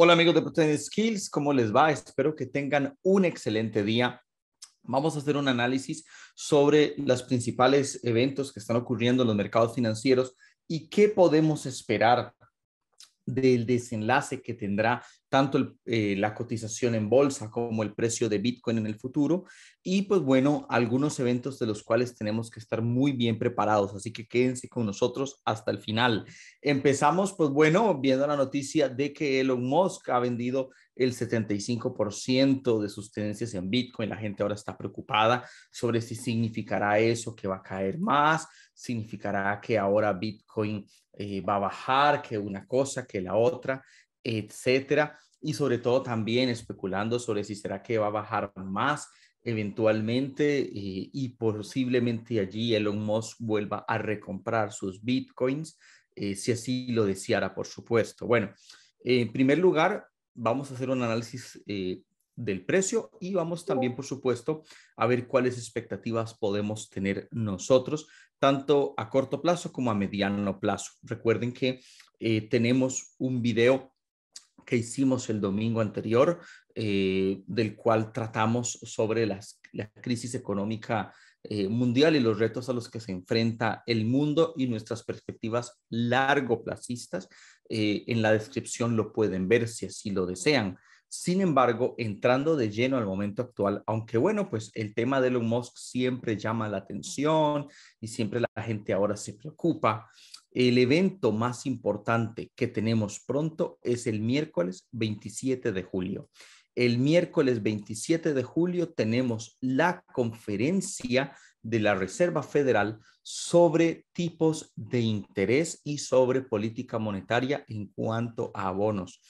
Hola amigos de Protein Skills, ¿cómo les va? Espero que tengan un excelente día. Vamos a hacer un análisis sobre los principales eventos que están ocurriendo en los mercados financieros y qué podemos esperar del desenlace que tendrá tanto eh, la cotización en bolsa como el precio de Bitcoin en el futuro. Y pues bueno, algunos eventos de los cuales tenemos que estar muy bien preparados. Así que quédense con nosotros hasta el final. Empezamos pues bueno, viendo la noticia de que Elon Musk ha vendido el 75% de sus tenencias en Bitcoin. La gente ahora está preocupada sobre si significará eso que va a caer más, significará que ahora Bitcoin eh, va a bajar, que una cosa, que la otra, etcétera. Y sobre todo también especulando sobre si será que va a bajar más eventualmente eh, y posiblemente allí Elon Musk vuelva a recomprar sus bitcoins, eh, si así lo deseara, por supuesto. Bueno, en primer lugar, vamos a hacer un análisis del precio y vamos también, por supuesto, a ver cuáles expectativas podemos tener nosotros, tanto a corto plazo como a mediano plazo. Recuerden que eh, tenemos un video que hicimos el domingo anterior, eh, del cual tratamos sobre la crisis económica eh, mundial y los retos a los que se enfrenta el mundo y nuestras perspectivas largo placistas. en la descripción lo pueden ver si así lo desean. Sin embargo, entrando de lleno al momento actual, aunque bueno, pues el tema de Elon Musk siempre llama la atención y siempre la gente ahora se preocupa, el evento más importante que tenemos pronto es el miércoles 27 de julio. El miércoles 27 de julio tenemos la conferencia de la Reserva Federal sobre tipos de interés y sobre política monetaria en cuanto a bonos.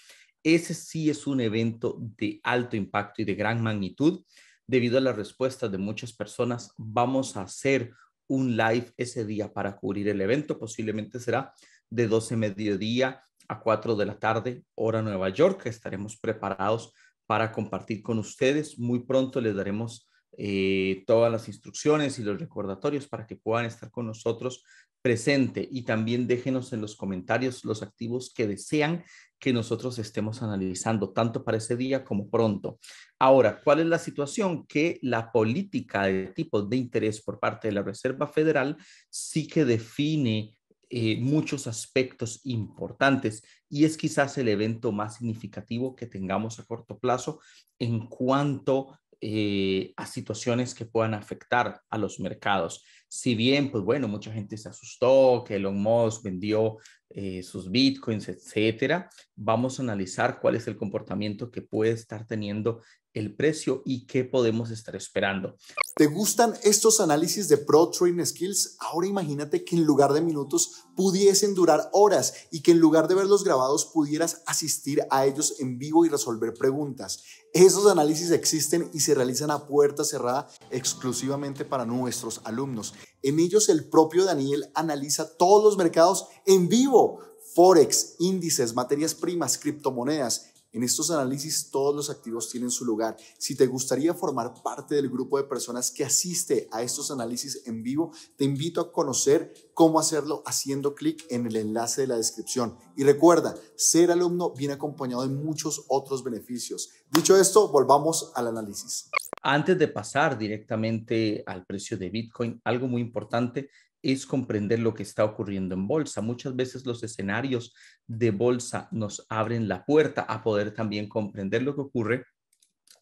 Ese sí es un evento de alto impacto y de gran magnitud. Debido a la respuesta de muchas personas, vamos a hacer un live ese día para cubrir el evento. Posiblemente será de 12 mediodía a 4 de la tarde, hora Nueva York. Estaremos preparados para compartir con ustedes. Muy pronto les daremos eh, todas las instrucciones y los recordatorios para que puedan estar con nosotros presente y también déjenos en los comentarios los activos que desean que nosotros estemos analizando, tanto para ese día como pronto. Ahora, ¿cuál es la situación? Que la política de tipos de interés por parte de la Reserva Federal sí que define eh, muchos aspectos importantes y es quizás el evento más significativo que tengamos a corto plazo en cuanto eh, a situaciones que puedan afectar a los mercados. Si bien, pues bueno, mucha gente se asustó que Elon Musk vendió eh, sus bitcoins, etcétera, vamos a analizar cuál es el comportamiento que puede estar teniendo el precio y qué podemos estar esperando. ¿Te gustan estos análisis de Pro Trading Skills? Ahora imagínate que en lugar de minutos pudiesen durar horas y que en lugar de verlos grabados pudieras asistir a ellos en vivo y resolver preguntas. Esos análisis existen y se realizan a puerta cerrada exclusivamente para nuestros alumnos. En ellos el propio Daniel analiza todos los mercados en vivo, forex, índices, materias primas, criptomonedas. En estos análisis todos los activos tienen su lugar. Si te gustaría formar parte del grupo de personas que asiste a estos análisis en vivo, te invito a conocer cómo hacerlo haciendo clic en el enlace de la descripción. Y recuerda, ser alumno viene acompañado de muchos otros beneficios. Dicho esto, volvamos al análisis. Antes de pasar directamente al precio de Bitcoin, algo muy importante es comprender lo que está ocurriendo en bolsa. Muchas veces los escenarios de bolsa nos abren la puerta a poder también comprender lo que ocurre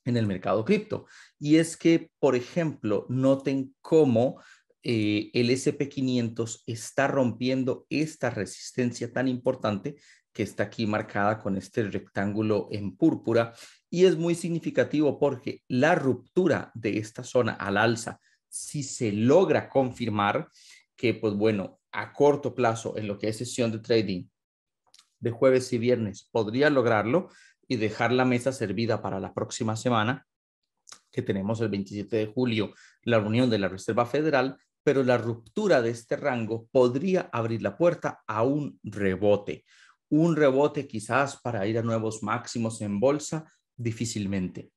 en el mercado cripto. Y es que, por ejemplo, noten cómo eh, el SP500 está rompiendo esta resistencia tan importante que está aquí marcada con este rectángulo en púrpura y es muy significativo porque la ruptura de esta zona al alza, si se logra confirmar que, pues bueno, a corto plazo en lo que es sesión de trading de jueves y viernes podría lograrlo y dejar la mesa servida para la próxima semana, que tenemos el 27 de julio la reunión de la Reserva Federal, pero la ruptura de este rango podría abrir la puerta a un rebote un rebote quizás para ir a nuevos máximos en bolsa, difícilmente.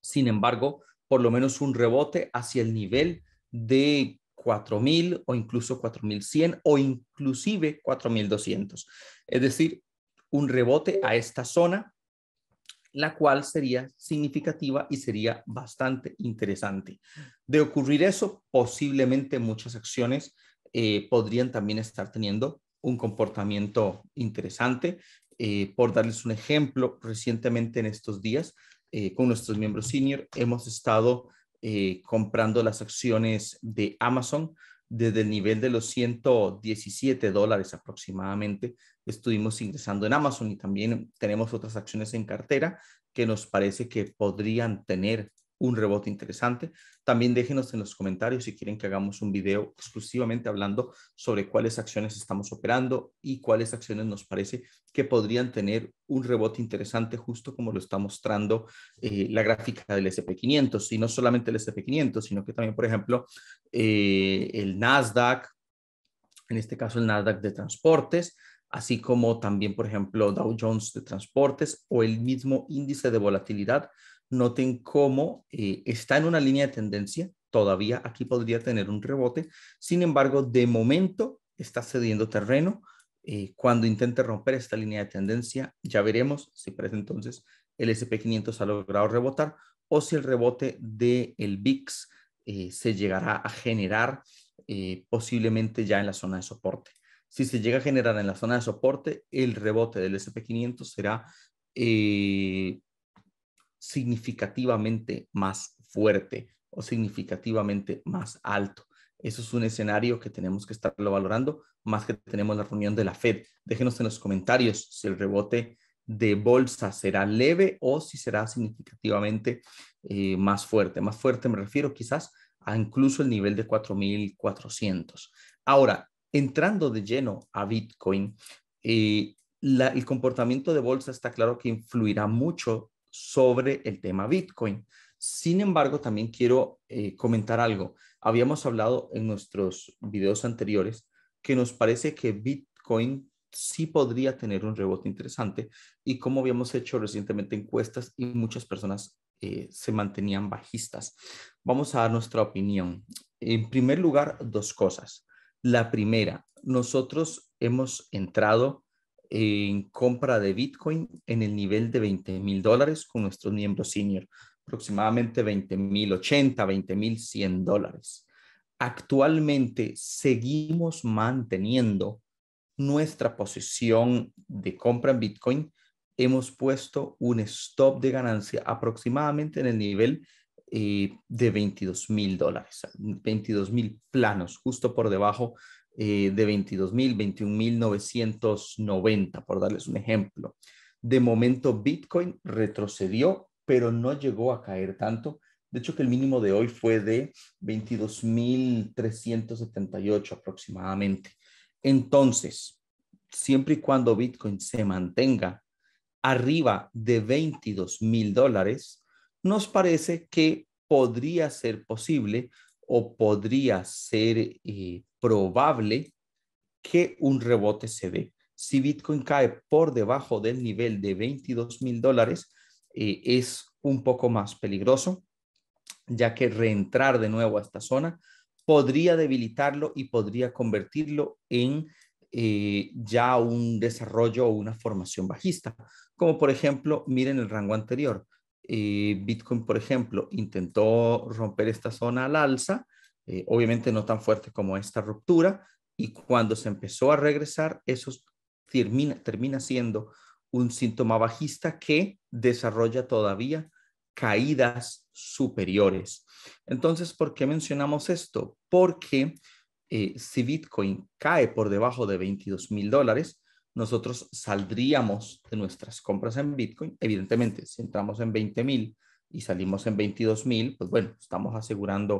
Sin embargo, por lo menos un rebote hacia el nivel de 4.000 o incluso 4.100 o inclusive 4.200. Es decir, un rebote a esta zona, la cual sería significativa y sería bastante interesante. De ocurrir eso, posiblemente muchas acciones eh, podrían también estar teniendo un comportamiento interesante. Eh, por darles un ejemplo, recientemente en estos días, eh, con nuestros miembros senior, hemos estado eh, comprando las acciones de Amazon desde el nivel de los 117 dólares aproximadamente. Estuvimos ingresando en Amazon y también tenemos otras acciones en cartera que nos parece que podrían tener un rebote interesante. También déjenos en los comentarios si quieren que hagamos un video exclusivamente hablando sobre cuáles acciones estamos operando y cuáles acciones nos parece que podrían tener un rebote interesante, justo como lo está mostrando eh, la gráfica del SP500. Y no solamente el SP500, sino que también, por ejemplo, eh, el Nasdaq, en este caso el Nasdaq de transportes, así como también, por ejemplo, Dow Jones de transportes o el mismo índice de volatilidad noten cómo eh, está en una línea de tendencia, todavía aquí podría tener un rebote, sin embargo, de momento está cediendo terreno, eh, cuando intente romper esta línea de tendencia, ya veremos si para entonces el SP500 ha logrado rebotar o si el rebote del el VIX eh, se llegará a generar posiblemente ya en la zona de soporte. Si se llega a generar en la zona de soporte, el rebote del SP500 será significativamente más fuerte o significativamente más alto. Eso es un escenario que tenemos que estarlo valorando, más que tenemos la reunión de la Fed. Déjenos en los comentarios si el rebote de bolsa será leve o si será significativamente eh, más fuerte. Más fuerte me refiero quizás a incluso el nivel de 4.400. Ahora, entrando de lleno a Bitcoin, eh, el comportamiento de bolsa está claro que influirá mucho sobre el tema Bitcoin. Sin embargo, también quiero eh, comentar algo. Habíamos hablado en nuestros videos anteriores que nos parece que Bitcoin sí podría tener un rebote interesante y como habíamos hecho recientemente encuestas y muchas personas eh, se mantenían bajistas. Vamos a dar nuestra opinión. En primer lugar, dos cosas. La primera, nosotros hemos entrado en compra de Bitcoin en el nivel de 20 mil dólares con nuestros miembros senior, aproximadamente 20 mil 80, 20 mil 100 dólares. Actualmente seguimos manteniendo nuestra posición de compra en Bitcoin. Hemos puesto un stop de ganancia aproximadamente en el nivel eh, de 22 mil dólares, 22 mil planos, justo por debajo eh, de 22.000, 21.990, por darles un ejemplo. De momento, Bitcoin retrocedió, pero no llegó a caer tanto. De hecho, que el mínimo de hoy fue de 22.378 aproximadamente. Entonces, siempre y cuando Bitcoin se mantenga arriba de 22 mil dólares, nos parece que podría ser posible o podría ser eh, probable que un rebote se dé. Si Bitcoin cae por debajo del nivel de 22 mil dólares, eh, es un poco más peligroso, ya que reentrar de nuevo a esta zona podría debilitarlo y podría convertirlo en eh, ya un desarrollo o una formación bajista. Como por ejemplo, miren el rango anterior, eh, Bitcoin, por ejemplo, intentó romper esta zona al alza, eh, obviamente no tan fuerte como esta ruptura, y cuando se empezó a regresar, eso termina, siendo un síntoma bajista que desarrolla todavía caídas superiores. Entonces, ¿por qué mencionamos esto? Porque eh, si Bitcoin cae por debajo de 22 mil dólares, nosotros saldríamos de nuestras compras en Bitcoin. Evidentemente, si entramos en 20.000 y salimos en 22.000, pues bueno, estamos asegurando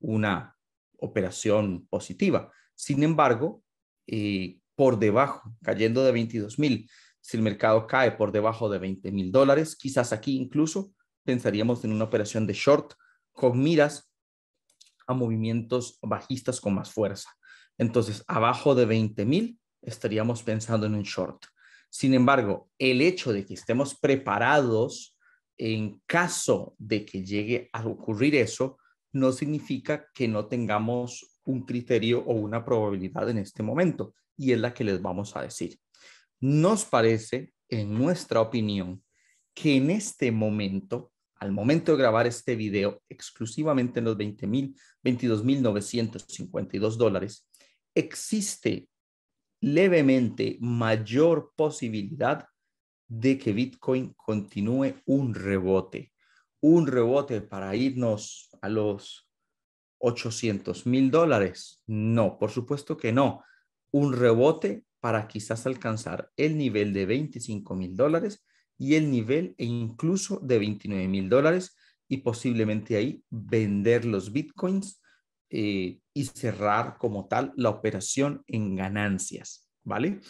una operación positiva. Sin embargo, eh, por debajo, cayendo de 22.000, si el mercado cae por debajo de 20.000 dólares, quizás aquí incluso pensaríamos en una operación de short con miras a movimientos bajistas con más fuerza. Entonces, abajo de 20 mil, estaríamos pensando en un short. Sin embargo, el hecho de que estemos preparados en caso de que llegue a ocurrir eso, no significa que no tengamos un criterio o una probabilidad en este momento, y es la que les vamos a decir. Nos parece, en nuestra opinión, que en este momento, al momento de grabar este video, exclusivamente en los 20 mil, 22 dólares, existe levemente mayor posibilidad de que Bitcoin continúe un rebote, un rebote para irnos a los 800 mil dólares. No, por supuesto que no. Un rebote para quizás alcanzar el nivel de 25 mil dólares y el nivel e incluso de 29 mil dólares y posiblemente ahí vender los bitcoins eh, y cerrar como tal la operación en ganancias, ¿vale?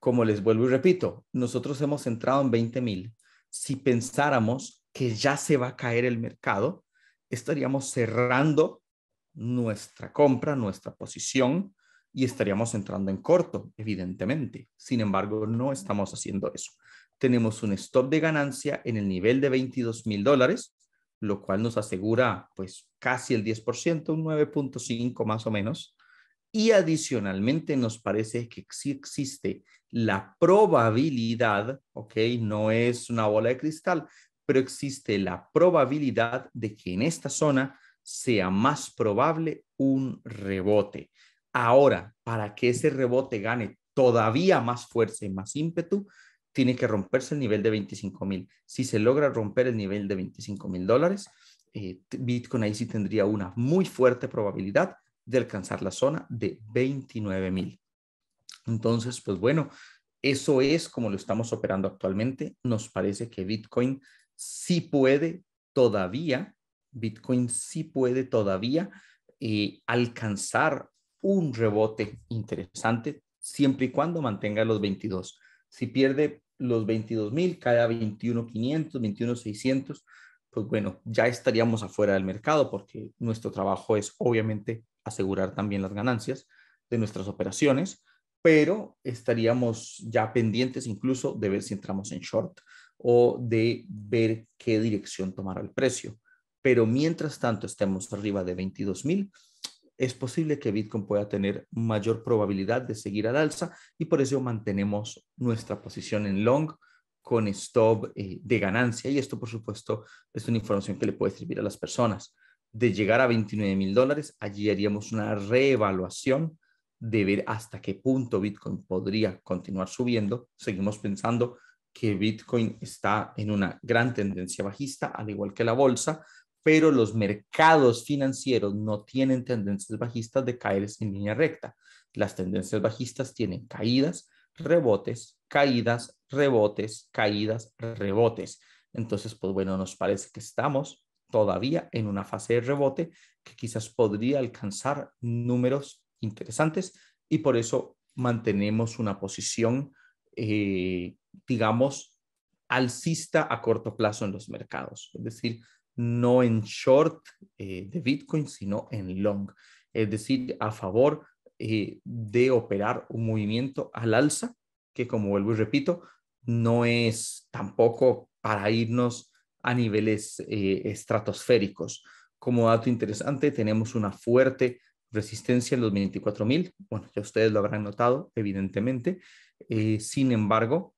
Como les vuelvo y repito, nosotros hemos entrado en 20 mil. Si pensáramos que ya se va a caer el mercado, estaríamos cerrando nuestra compra, nuestra posición y estaríamos entrando en corto, evidentemente. Sin embargo, no estamos haciendo eso. Tenemos un stop de ganancia en el nivel de 22 mil dólares lo cual nos asegura pues casi el 10%, un 9.5 más o menos. Y adicionalmente nos parece que sí existe la probabilidad, ¿ok? No es una bola de cristal, pero existe la probabilidad de que en esta zona sea más probable un rebote. Ahora, para que ese rebote gane todavía más fuerza y más ímpetu, tiene que romperse el nivel de 25 mil. Si se logra romper el nivel de 25 mil dólares, eh, Bitcoin ahí sí tendría una muy fuerte probabilidad de alcanzar la zona de 29 mil. Entonces, pues bueno, eso es como lo estamos operando actualmente. Nos parece que Bitcoin sí puede todavía, Bitcoin sí puede todavía eh, alcanzar un rebote interesante siempre y cuando mantenga los 22. Si pierde los $22,000, mil, cae a 21,500, 21,600, pues bueno, ya estaríamos afuera del mercado porque nuestro trabajo es obviamente asegurar también las ganancias de nuestras operaciones, pero estaríamos ya pendientes incluso de ver si entramos en short o de ver qué dirección tomará el precio. Pero mientras tanto estemos arriba de $22,000 es posible que Bitcoin pueda tener mayor probabilidad de seguir al alza y por eso mantenemos nuestra posición en long con stop eh, de ganancia. Y esto, por supuesto, es una información que le puede servir a las personas. De llegar a 29 mil dólares, allí haríamos una reevaluación de ver hasta qué punto Bitcoin podría continuar subiendo. Seguimos pensando que Bitcoin está en una gran tendencia bajista, al igual que la bolsa, pero los mercados financieros no tienen tendencias bajistas de caer en línea recta. Las tendencias bajistas tienen caídas, rebotes, caídas, rebotes, caídas, rebotes. Entonces, pues bueno, nos parece que estamos todavía en una fase de rebote que quizás podría alcanzar números interesantes y por eso mantenemos una posición, eh, digamos, alcista a corto plazo en los mercados. Es decir, no en short eh, de Bitcoin, sino en long, es decir, a favor eh, de operar un movimiento al alza, que como vuelvo y repito, no es tampoco para irnos a niveles eh, estratosféricos. Como dato interesante, tenemos una fuerte resistencia en los 24.000, bueno, ya ustedes lo habrán notado, evidentemente. sin embargo,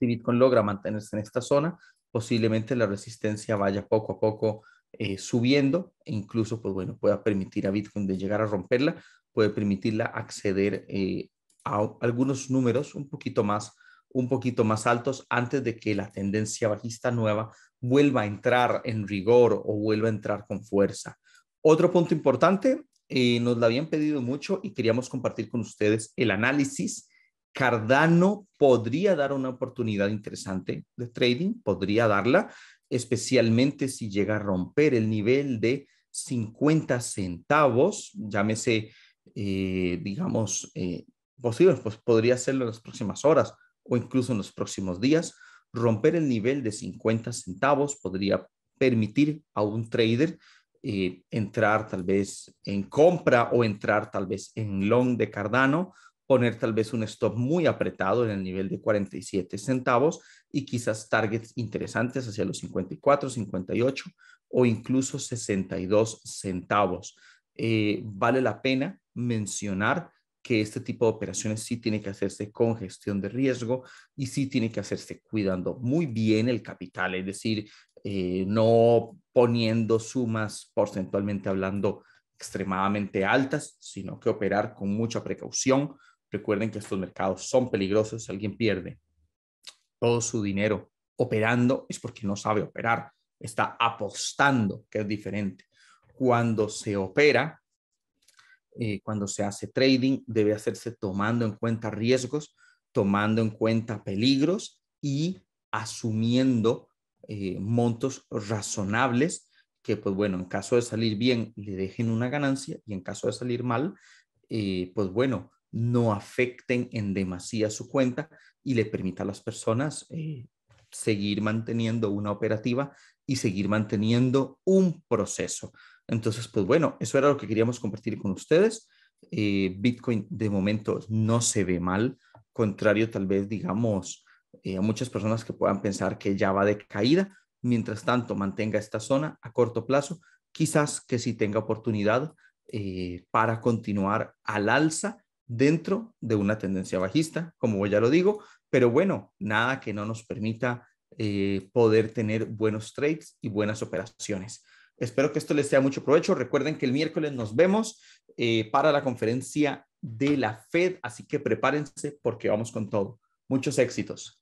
si Bitcoin logra mantenerse en esta zona, posiblemente la resistencia vaya poco a poco eh, subiendo e incluso, pues bueno, pueda permitir a Bitcoin de llegar a romperla, puede permitirla acceder eh, a algunos números un poquito más un poquito más altos antes de que la tendencia bajista nueva vuelva a entrar en rigor o vuelva a entrar con fuerza. Otro punto importante, eh, nos la habían pedido mucho y queríamos compartir con ustedes el análisis Cardano podría dar una oportunidad interesante de trading, podría darla, especialmente si llega a romper el nivel de 50 centavos, llámese, eh, digamos, eh, posible, pues podría hacerlo en las próximas horas o incluso en los próximos días. Romper el nivel de 50 centavos podría permitir a un trader eh, entrar tal vez en compra o entrar tal vez en long de Cardano poner tal vez un stop muy apretado en el nivel de 47 centavos y quizás targets interesantes hacia los 54, 58 o incluso 62 centavos. Eh, vale la pena mencionar que este tipo de operaciones sí tiene que hacerse con gestión de riesgo y sí tiene que hacerse cuidando muy bien el capital, es decir, eh, no poniendo sumas porcentualmente hablando extremadamente altas, sino que operar con mucha precaución, Recuerden que estos mercados son peligrosos, si alguien pierde todo su dinero operando es porque no sabe operar, está apostando, que es diferente. Cuando se opera, eh, cuando se hace trading, debe hacerse tomando en cuenta riesgos, tomando en cuenta peligros y asumiendo eh, montos razonables que, pues bueno, en caso de salir bien, le dejen una ganancia y en caso de salir mal, eh, pues bueno, no afecten en demasía su cuenta y le permita a las personas eh, seguir manteniendo una operativa y seguir manteniendo un proceso. Entonces, pues bueno, eso era lo que queríamos compartir con ustedes. Eh, Bitcoin de momento no se ve mal, contrario tal vez, digamos, eh, a muchas personas que puedan pensar que ya va de caída. Mientras tanto, mantenga esta zona a corto plazo, quizás que si tenga oportunidad para continuar al alza dentro de una tendencia bajista, como ya lo digo, pero bueno, nada que no nos permita eh, poder tener buenos trades y buenas operaciones. Espero que esto les sea mucho provecho. Recuerden que el miércoles nos vemos eh, para la conferencia de la Fed, así que prepárense porque vamos con todo. Muchos éxitos.